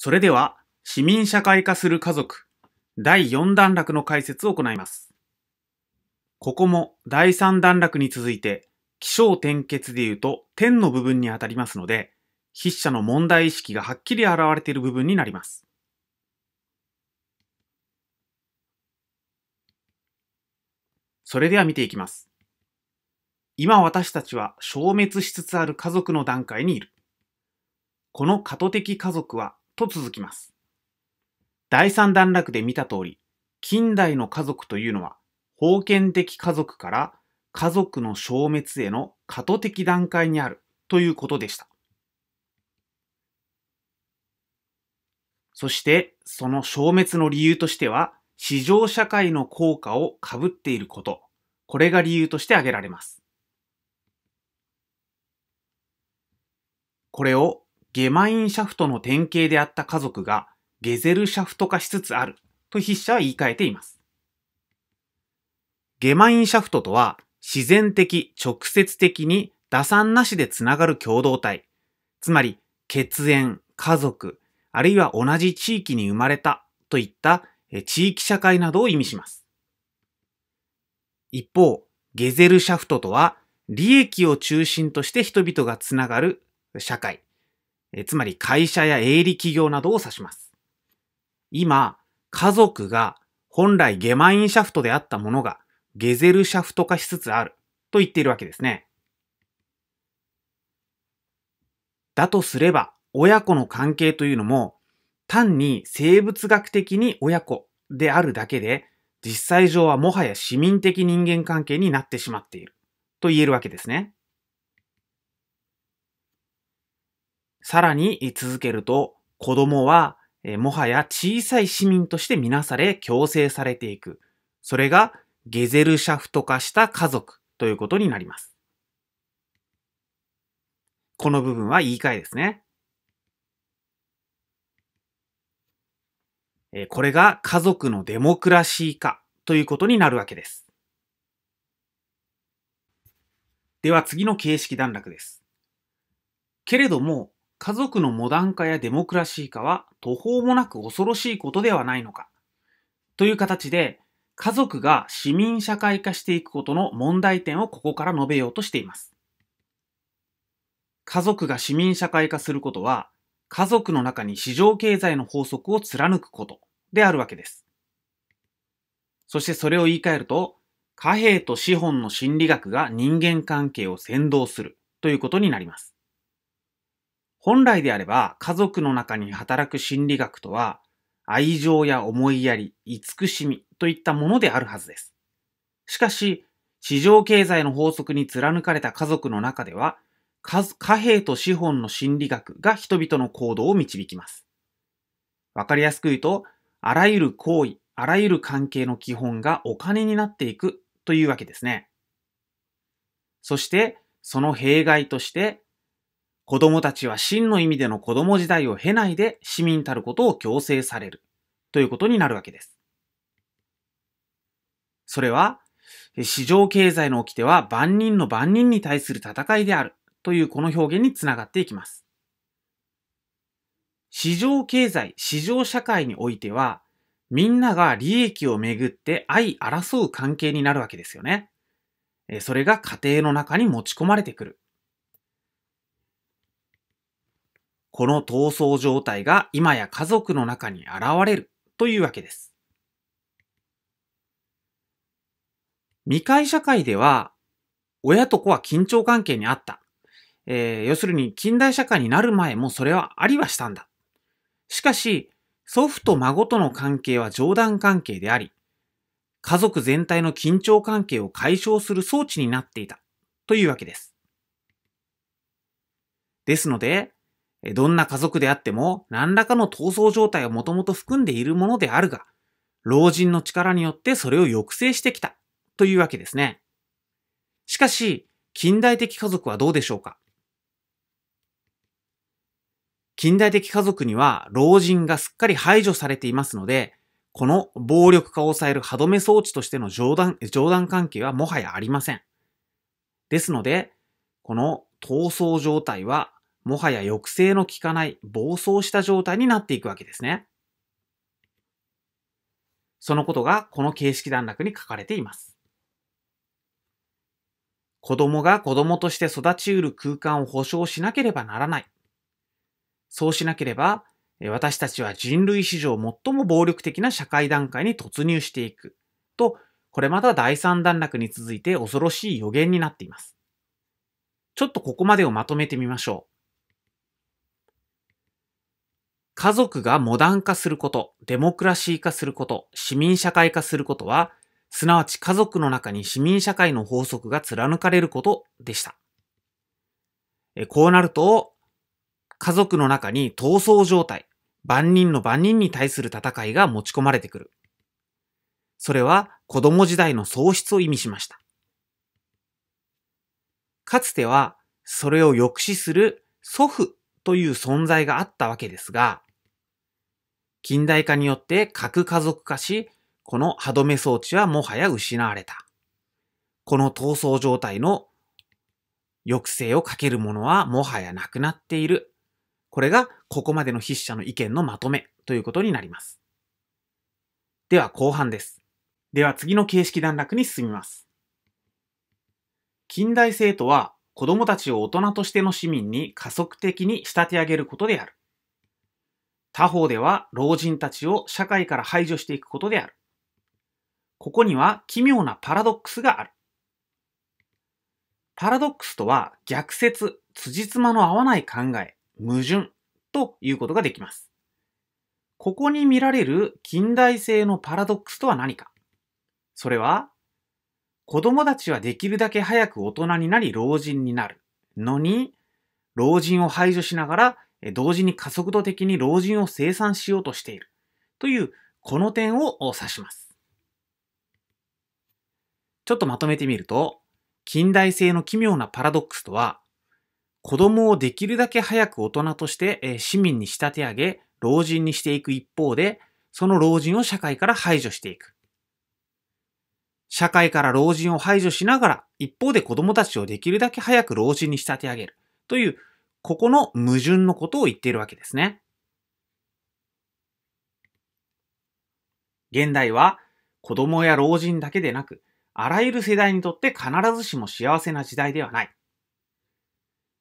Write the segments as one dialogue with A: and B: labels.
A: それでは、市民社会化する家族、第4段落の解説を行います。ここも第3段落に続いて、気象転結で言うと点の部分にあたりますので、筆者の問題意識がはっきり表れている部分になります。それでは見ていきます。今私たちは消滅しつつある家族の段階にいる。この過渡的家族はと続きます。第三段落で見た通り、近代の家族というのは、封建的家族から家族の消滅への過渡的段階にあるということでした。そしてその消滅の理由としては市場社会の効果をかぶっていること、これが理由として挙げられます。これをゲマインシャフトの典型であった家族がゲゼルシャフト化しつつあると筆者は言い換えています。ゲマインシャフトとは自然的、直接的に打算なしでつながる共同体、つまり血縁、家族、あるいは同じ地域に生まれたといった地域社会などを意味します。一方、ゲゼルシャフトとは利益を中心として人々がつながる社会、えつまり会社や営利企業などを指します。今、家族が本来ゲマインシャフトであったものがゲゼルシャフト化しつつあると言っているわけですね。だとすれば、親子の関係というのも、単に生物学的に親子であるだけで、実際上はもはや市民的人間関係になってしまっていると言えるわけですね。さらに続けると、子供はもはや小さい市民としてみなされ強制されていく。それがゲゼルシャフト化した家族ということになります。この部分は言い換えですね。これが家族のデモクラシー化ということになるわけです。では次の形式段落です。けれども、家族のモダン化やデモクラシー化は途方もなく恐ろしいことではないのか。という形で、家族が市民社会化していくことの問題点をここから述べようとしています。家族が市民社会化することは、家族の中に市場経済の法則を貫くことであるわけです。そしてそれを言い換えると、貨幣と資本の心理学が人間関係を先導するということになります。本来であれば家族の中に働く心理学とは愛情や思いやり、慈しみといったものであるはずです。しかし、市場経済の法則に貫かれた家族の中では、貨幣と資本の心理学が人々の行動を導きます。わかりやすく言うと、あらゆる行為、あらゆる関係の基本がお金になっていくというわけですね。そして、その弊害として子供たちは真の意味での子供時代を経ないで市民たることを強制されるということになるわけです。それは、市場経済の起きては万人の万人に対する戦いであるというこの表現につながっていきます。市場経済、市場社会においては、みんなが利益をめぐって相争う関係になるわけですよね。それが家庭の中に持ち込まれてくる。この闘争状態が今や家族の中に現れるというわけです。未開社会では、親と子は緊張関係にあった。えー、要するに近代社会になる前もそれはありはしたんだ。しかし、祖父と孫との関係は冗談関係であり、家族全体の緊張関係を解消する装置になっていたというわけです。ですので、どんな家族であっても何らかの闘争状態をもともと含んでいるものであるが、老人の力によってそれを抑制してきたというわけですね。しかし、近代的家族はどうでしょうか近代的家族には老人がすっかり排除されていますので、この暴力化を抑える歯止め装置としての冗談、冗談関係はもはやありません。ですので、この闘争状態はもはや抑制の効かない暴走した状態になっていくわけですね。そのことがこの形式段落に書かれています。子供が子供として育ちうる空間を保障しなければならない。そうしなければ、私たちは人類史上最も暴力的な社会段階に突入していく。と、これまた第三段落に続いて恐ろしい予言になっています。ちょっとここまでをまとめてみましょう。家族がモダン化すること、デモクラシー化すること、市民社会化することは、すなわち家族の中に市民社会の法則が貫かれることでした。こうなると、家族の中に闘争状態、万人の万人に対する戦いが持ち込まれてくる。それは子供時代の喪失を意味しました。かつては、それを抑止する祖父という存在があったわけですが、近代化によって核家族化し、この歯止め装置はもはや失われた。この闘争状態の抑制をかけるものはもはやなくなっている。これがここまでの筆者の意見のまとめということになります。では後半です。では次の形式段落に進みます。近代性とは子供たちを大人としての市民に加速的に仕立て上げることである。他方では老人たちを社会から排除していくことである。ここには奇妙なパラドックスがある。パラドックスとは逆説、辻褄の合わない考え、矛盾ということができます。ここに見られる近代性のパラドックスとは何かそれは、子供たちはできるだけ早く大人になり老人になるのに、老人を排除しながら同時に加速度的に老人を生産しようとしているというこの点を指します。ちょっとまとめてみると、近代性の奇妙なパラドックスとは、子供をできるだけ早く大人として市民に仕立て上げ、老人にしていく一方で、その老人を社会から排除していく。社会から老人を排除しながら、一方で子供たちをできるだけ早く老人に仕立て上げるというここの矛盾のことを言っているわけですね。現代は子供や老人だけでなく、あらゆる世代にとって必ずしも幸せな時代ではない。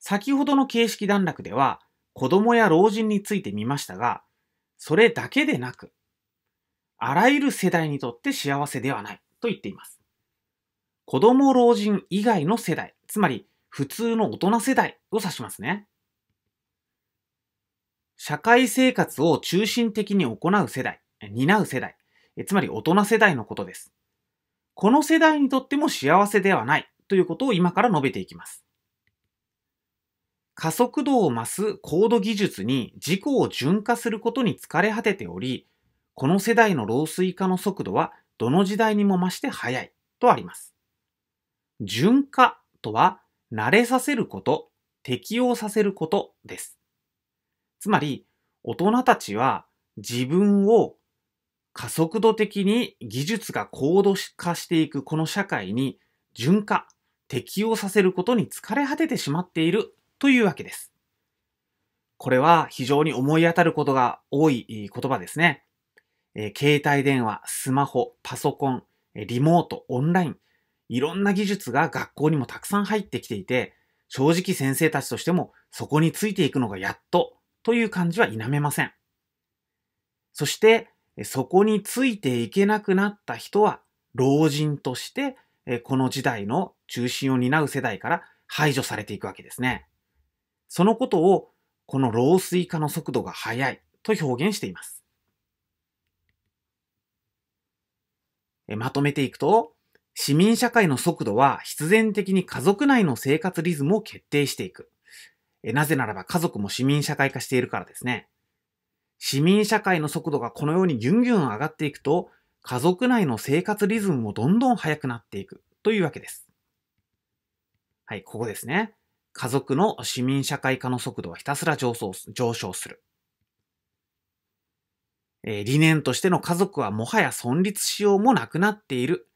A: 先ほどの形式段落では、子供や老人について見ましたが、それだけでなく、あらゆる世代にとって幸せではないと言っています。子供老人以外の世代、つまり普通の大人世代を指しますね。社会生活を中心的に行う世代、担う世代、つまり大人世代のことです。この世代にとっても幸せではないということを今から述べていきます。加速度を増す高度技術に自己を順化することに疲れ果てており、この世代の老衰化の速度はどの時代にも増して速いとあります。順化とは慣れさせること、適応させることです。つまり、大人たちは自分を加速度的に技術が高度化していくこの社会に順化、適応させることに疲れ果ててしまっているというわけです。これは非常に思い当たることが多い言葉ですね。えー、携帯電話、スマホ、パソコン、リモート、オンライン、いろんな技術が学校にもたくさん入ってきていて、正直先生たちとしてもそこについていくのがやっとという感じは否めません。そして、そこについていけなくなった人は、老人として、この時代の中心を担う世代から排除されていくわけですね。そのことを、この老衰化の速度が速いと表現しています。まとめていくと、市民社会の速度は必然的に家族内の生活リズムを決定していく。なぜならば家族も市民社会化しているからですね。市民社会の速度がこのようにギュンギュン上がっていくと、家族内の生活リズムもどんどん速くなっていくというわけです。はい、ここですね。家族の市民社会化の速度はひたすら上昇上昇する。えー、理念としての家族はもはや存立しようもなくなっている。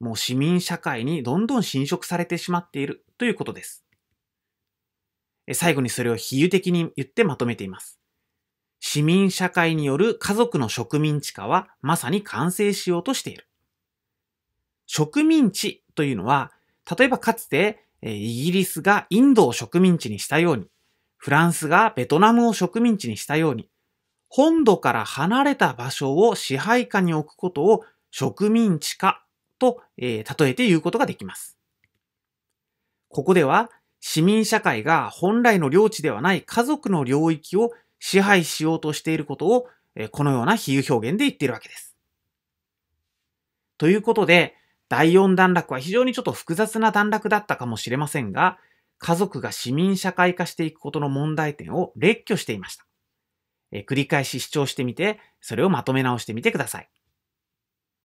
A: もう市民社会にどんどん侵食されてしまっているということです。最後にそれを比喩的に言ってまとめています。市民社会による家族の植民地化はまさに完成しようとしている。植民地というのは、例えばかつてイギリスがインドを植民地にしたように、フランスがベトナムを植民地にしたように、本土から離れた場所を支配下に置くことを植民地化と、えー、例えて言うことができます。ここでは市民社会が本来の領地ではない家族の領域を支配しようとしていることを、このような比喩表現で言っているわけです。ということで、第4段落は非常にちょっと複雑な段落だったかもしれませんが、家族が市民社会化していくことの問題点を列挙していました。繰り返し主張してみて、それをまとめ直してみてください。